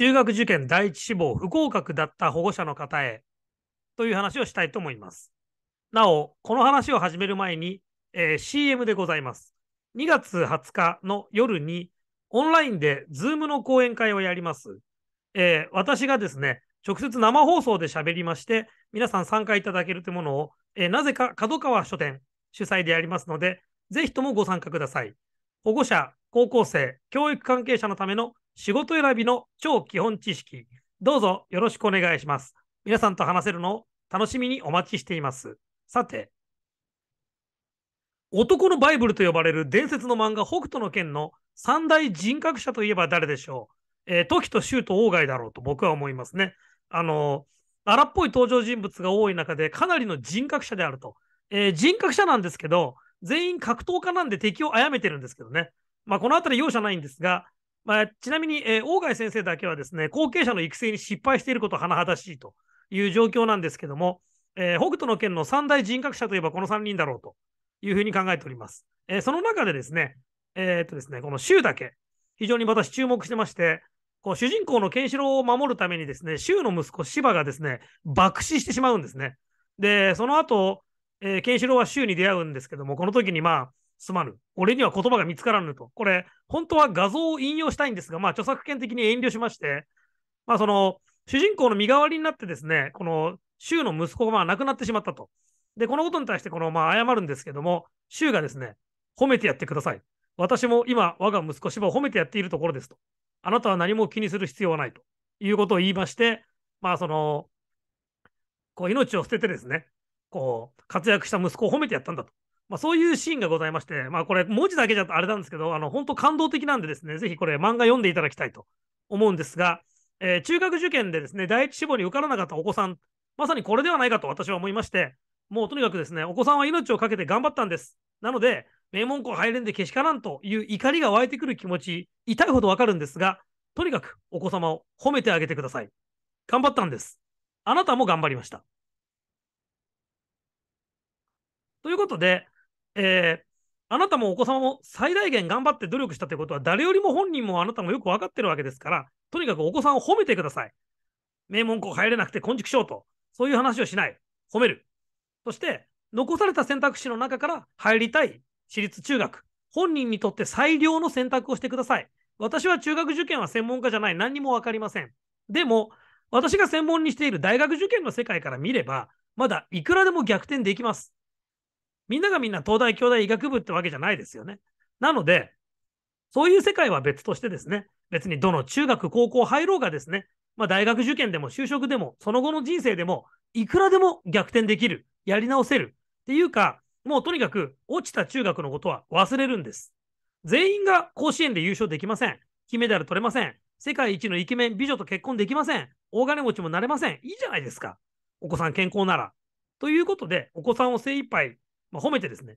中学受験第一志望不合格だった保護者の方へという話をしたいと思います。なお、この話を始める前に、えー、CM でございます。2月20日の夜にオンラインで Zoom の講演会をやります。えー、私がですね、直接生放送で喋りまして、皆さん参加いただけるというものを、えー、なぜか角川書店主催でやりますので、ぜひともご参加ください。保護者、高校生、教育関係者のための仕事選びの超基本知識、どうぞよろしくお願いします。皆さんと話せるのを楽しみにお待ちしています。さて、男のバイブルと呼ばれる伝説の漫画北斗の拳の三大人格者といえば誰でしょうえー、時とート鴎外だろうと僕は思いますね。あの荒っぽい登場人物が多い中でかなりの人格者であると。えー、人格者なんですけど、全員格闘家なんで敵を殺めてるんですけどね。まあ、この辺り容赦ないんですが、まあ、ちなみに、えー、大貝先生だけはですね、後継者の育成に失敗していることは甚だしいという状況なんですけども、えー、北斗の県の三大人格者といえばこの3人だろうというふうに考えております。えー、その中でですね、えっとですね、この柊だけ、非常に私注目してまして、こう主人公のケンシロウを守るためにですね、柊の息子芝がですね、爆死してしまうんですね。で、その後、えー、ケンシロウは柊に出会うんですけども、この時にまあ、すまぬ。俺には言葉が見つからぬと。これ、本当は画像を引用したいんですが、まあ、著作権的に遠慮しまして、まあ、その、主人公の身代わりになってですね、この、州の息子がま亡くなってしまったと。で、このことに対して、この、まあ、謝るんですけども、州がですね、褒めてやってください。私も今、我が息子芝を褒めてやっているところですと。あなたは何も気にする必要はないということを言いまして、まあ、その、こう、命を捨ててですね、こう、活躍した息子を褒めてやったんだとまあ、そういうシーンがございまして、まあ、これ文字だけじゃあれなんですけど、あの本当感動的なんでですね、ぜひこれ漫画読んでいただきたいと思うんですが、えー、中学受験でですね、第一志望に受からなかったお子さん、まさにこれではないかと私は思いまして、もうとにかくですね、お子さんは命を懸けて頑張ったんです。なので、名門校入れんでけしからんという怒りが湧いてくる気持ち、痛いほどわかるんですが、とにかくお子様を褒めてあげてください。頑張ったんです。あなたも頑張りました。ということで、えー、あなたもお子様も最大限頑張って努力したということは、誰よりも本人もあなたもよく分かってるわけですから、とにかくお子さんを褒めてください。名門校入れなくて根宿しようと、そういう話をしない。褒める。そして、残された選択肢の中から入りたい私立中学。本人にとって最良の選択をしてください。私は中学受験は専門家じゃない。何にも分かりません。でも、私が専門にしている大学受験の世界から見れば、まだいくらでも逆転できます。みんながみんな東大、京大、医学部ってわけじゃないですよね。なので、そういう世界は別としてですね、別にどの中学、高校入ろうがですね、まあ、大学受験でも就職でも、その後の人生でも、いくらでも逆転できる、やり直せるっていうか、もうとにかく落ちた中学のことは忘れるんです。全員が甲子園で優勝できません。金メダル取れません。世界一のイケメン美女と結婚できません。大金持ちもなれません。いいじゃないですか。お子さん健康なら。ということで、お子さんを精一杯まあ、褒めてですね、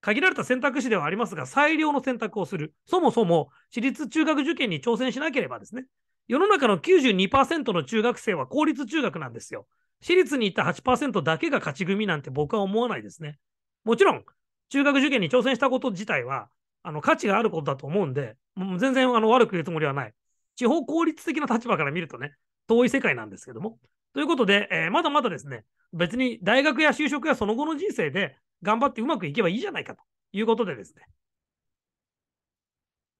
限られた選択肢ではありますが、最良の選択をする。そもそも、私立中学受験に挑戦しなければですね、世の中の92%の中学生は公立中学なんですよ。私立に行った8%だけが勝ち組なんて僕は思わないですね。もちろん、中学受験に挑戦したこと自体は、あの価値があることだと思うんで、もう全然あの悪く言うつもりはない。地方効率的な立場から見るとね、遠い世界なんですけども。ということで、えー、まだまだですね、別に大学や就職やその後の人生で頑張ってうまくいけばいいじゃないかということでですね。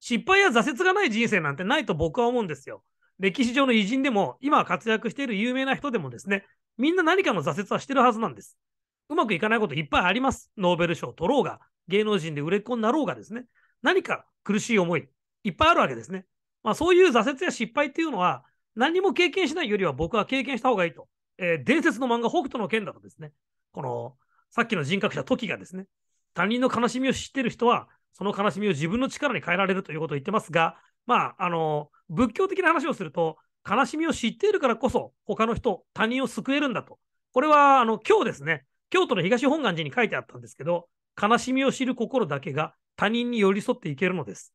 失敗や挫折がない人生なんてないと僕は思うんですよ。歴史上の偉人でも、今活躍している有名な人でもですね、みんな何かの挫折はしてるはずなんです。うまくいかないこといっぱいあります。ノーベル賞を取ろうが、芸能人で売れっ子になろうがですね、何か苦しい思い、いっぱいあるわけですね。まあ、そういう挫折や失敗っていうのは、何も経験しないよりは僕は経験した方がいいと。えー、伝説の漫画、北斗の剣だとですね、このさっきの人格者、トキがですね、他人の悲しみを知っている人は、その悲しみを自分の力に変えられるということを言ってますが、まあ、あの、仏教的な話をすると、悲しみを知っているからこそ、他の人、他人を救えるんだと。これは、あの、今日ですね、京都の東本願寺に書いてあったんですけど、悲しみを知る心だけが他人に寄り添っていけるのです。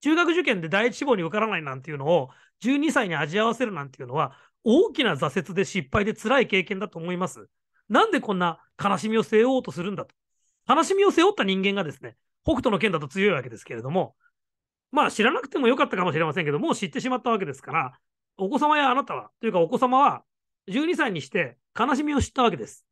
中学受験で第一志望に受からないなんていうのを12歳に味合わせるなんていうのは大きな挫折で失敗で辛い経験だと思います。なんでこんな悲しみを背負おうとするんだと。悲しみを背負った人間がですね、北斗の剣だと強いわけですけれども、まあ知らなくてもよかったかもしれませんけど、もう知ってしまったわけですから、お子様やあなたは、というかお子様は、12歳にして悲しみを知ったわけです。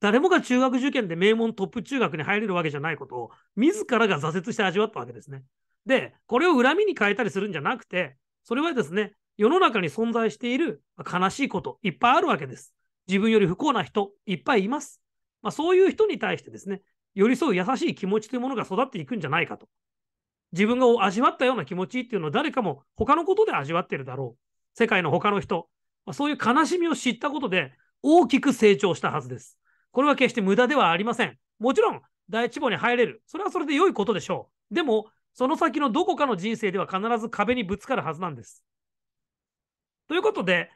誰もが中学受験で名門トップ中学に入れるわけじゃないことを、自らが挫折して味わったわけですね。で、これを恨みに変えたりするんじゃなくて、それはですね、世の中に存在している悲しいこと、いっぱいあるわけです。自分より不幸な人いっぱいいます。まあ、そういう人に対してですね、寄り添う優しい気持ちというものが育っていくんじゃないかと。自分が味わったような気持ちっていうのを誰かも他のことで味わってるだろう。世界の他の人。まあ、そういう悲しみを知ったことで大きく成長したはずです。これは決して無駄ではありません。もちろん、第一望に入れる。それはそれで良いことでしょう。でも、その先のどこかの人生では必ず壁にぶつかるはずなんです。ということで、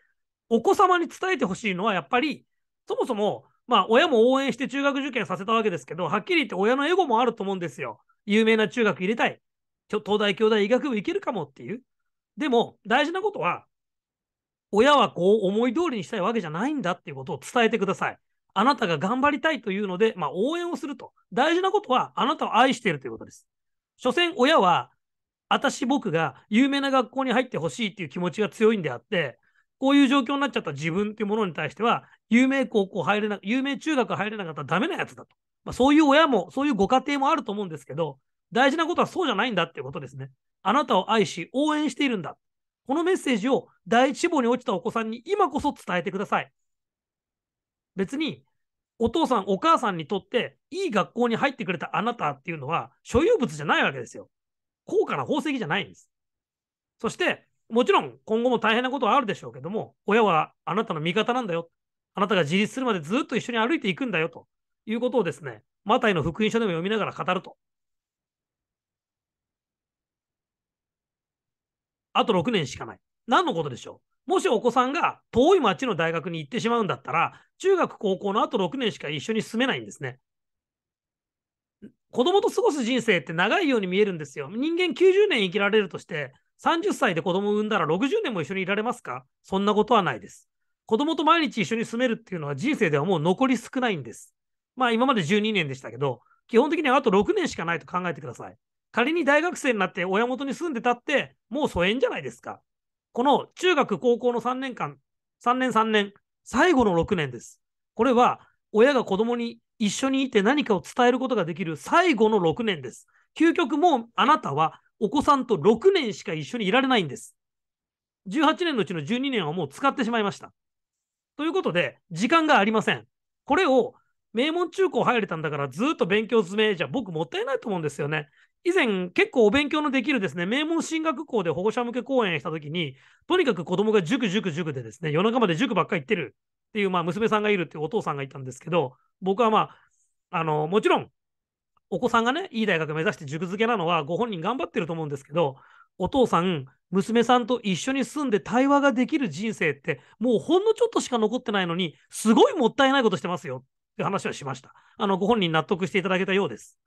お子様に伝えてほしいのは、やっぱり、そもそも、まあ、親も応援して中学受験させたわけですけど、はっきり言って親のエゴもあると思うんですよ。有名な中学入れたい。東大、京大、医学部行けるかもっていう。でも、大事なことは、親はこう思い通りにしたいわけじゃないんだっていうことを伝えてください。あなたが頑張りたいというので、まあ、応援をすると。大事なことは、あなたを愛しているということです。所詮、親は、私、僕が有名な学校に入ってほしいっていう気持ちが強いんであって、こういう状況になっちゃった自分っていうものに対しては、有名高校入れな、有名中学入れなかったらダメなやつだと。まあ、そういう親も、そういうご家庭もあると思うんですけど、大事なことはそうじゃないんだっていうことですね。あなたを愛し、応援しているんだ。このメッセージを第一志望に落ちたお子さんに今こそ伝えてください。別に、お父さん、お母さんにとって、いい学校に入ってくれたあなたっていうのは、所有物じゃないわけですよ。高価な宝石じゃないんです。そして、もちろん今後も大変なことはあるでしょうけども、親はあなたの味方なんだよ。あなたが自立するまでずっと一緒に歩いていくんだよということをですね、マタイの福音書でも読みながら語ると。あと6年しかない。何のことでしょうもしお子さんが遠い町の大学に行ってしまうんだったら、中学、高校のあと6年しか一緒に住めないんですね。子供と過ごす人生って長いように見えるんですよ。人間90年生きられるとして、30歳で子供を産んだら60年も一緒にいられますかそんなことはないです。子供と毎日一緒に住めるっていうのは人生ではもう残り少ないんです。まあ今まで12年でしたけど、基本的にはあと6年しかないと考えてください。仮に大学生になって親元に住んでたって、もう疎遠じゃないですか。この中学、高校の3年間、3年3年、最後の6年です。これは親が子供に一緒にいて何かを伝えることができる最後の6年です。究極もうあなたはお子さんと6年しか一緒にいられないんです。18年のうちの12年はもう使ってしまいました。ということで、時間がありません。これを名門中高入れたんだからずっと勉強詰めじゃ僕もったいないと思うんですよね。以前結構お勉強のできるですね、名門進学校で保護者向け講演した時に、とにかく子供が塾塾塾でですね、夜中まで塾ばっか行ってるっていう、まあ娘さんがいるっていうお父さんがいたんですけど、僕はまあ、あの、もちろんお子さんがね、いい大学目指して塾付けなのは、ご本人頑張ってると思うんですけど、お父さん、娘さんと一緒に住んで対話ができる人生って、もうほんのちょっとしか残ってないのに、すごいもったいないことしてますよって話はしました。あの、ご本人納得していただけたようです。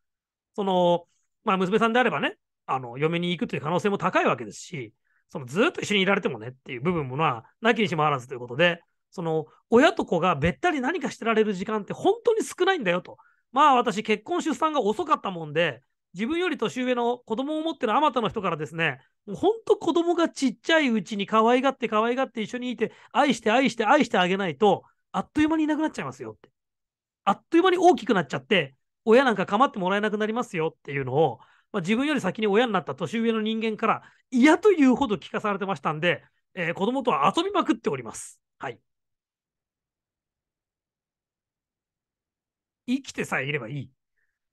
その、まあ、娘さんであればね、あの、嫁に行くという可能性も高いわけですし、そのずっと一緒にいられてもねっていう部分もな、なきにしもあらずということで、その親と子がべったり何かしてられる時間って本当に少ないんだよと。まあ私、結婚出産が遅かったもんで、自分より年上の子供を持ってるあまたの人からですね、本当子供がちっちゃいうちに可愛がって可愛がって一緒にいて、愛して愛して愛してあげないと、あっという間にいなくなっちゃいますよって。あっという間に大きくなっちゃって、親なんか構ってもらえなくなりますよっていうのを、まあ、自分より先に親になった年上の人間から嫌というほど聞かされてましたんで、えー、子供とは遊びまくっております。はい。生きてさえいればいい。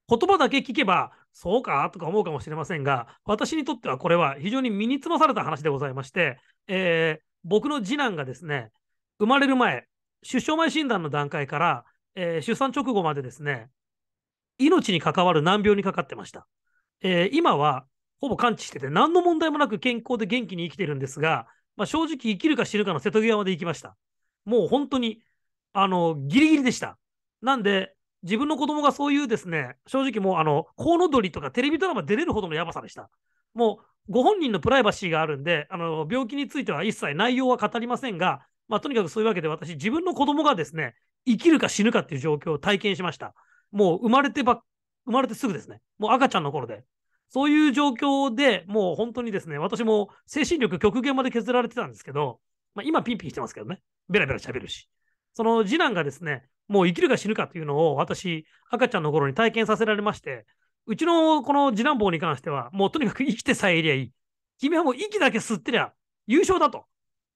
言葉だけ聞けば、そうかとか思うかもしれませんが、私にとってはこれは非常に身につまされた話でございまして、えー、僕の次男がですね、生まれる前、出生前診断の段階から、えー、出産直後までですね、命に関わる難病にかかってました。えー、今はほぼ完治してて、何の問題もなく健康で元気に生きてるんですが、まあ、正直生きるか死ぬかの瀬戸際まで行きました。もう本当に、あの、ギリギリでした。なんで、自分の子供がそういうですね、正直もうあの、コウノドリとかテレビドラマ出れるほどのやばさでした。もう、ご本人のプライバシーがあるんで、あの、病気については一切内容は語りませんが、まあ、とにかくそういうわけで私、自分の子供がですね、生きるか死ぬかっていう状況を体験しました。もう生まれてば、生まれてすぐですね。もう赤ちゃんの頃で。そういう状況でもう本当にですね、私も精神力極限まで削られてたんですけど、まあ、今ピンピンしてますけどね。ベラベラ喋るし。その次男がですね、もう生きるか死ぬかというのを私、赤ちゃんの頃に体験させられまして、うちのこの次男坊に関しては、もうとにかく生きてさえいりゃいい。君はもう息だけ吸ってりゃ優勝だと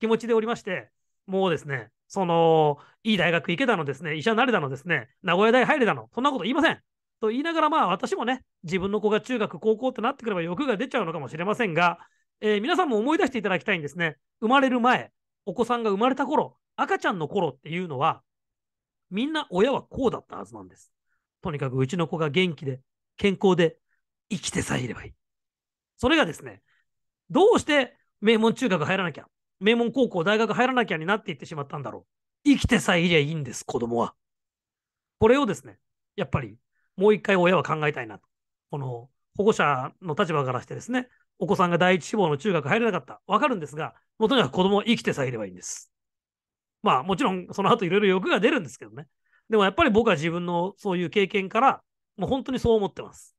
気持ちでおりまして、もうですね、その、いい大学行けたのですね、医者になれたのですね、名古屋大入れたの、そんなこと言いません。と言いながら、まあ私もね、自分の子が中学、高校ってなってくれば欲が出ちゃうのかもしれませんが、えー、皆さんも思い出していただきたいんですね。生まれる前、お子さんが生まれた頃、赤ちゃんの頃っていうのは、みんな親はこうだったはずなんです。とにかくうちの子が元気で、健康で、生きてさえいればいい。それがですね、どうして名門中学入らなきゃ、名門高校、大学入らなきゃになっていってしまったんだろう。生きてさえいりゃいいんです、子供は。これをですね、やっぱりもう一回親は考えたいなと。この保護者の立場からしてですね、お子さんが第一志望の中学入れなかった、わかるんですが、もとにかく子供は生きてさえいればいいんです。まあもちろんその後いろいろ欲が出るんですけどね。でもやっぱり僕は自分のそういう経験から、もう本当にそう思ってます。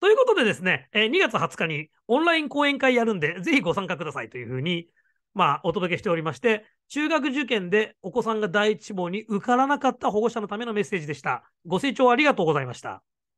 ということでですね、え2月20日にオンライン講演会やるんで、ぜひご参加くださいというふうに、まあ、お届けしておりまして、中学受験でお子さんが第一志望に受からなかった保護者のためのメッセージでした。ご清聴ありがとうございました。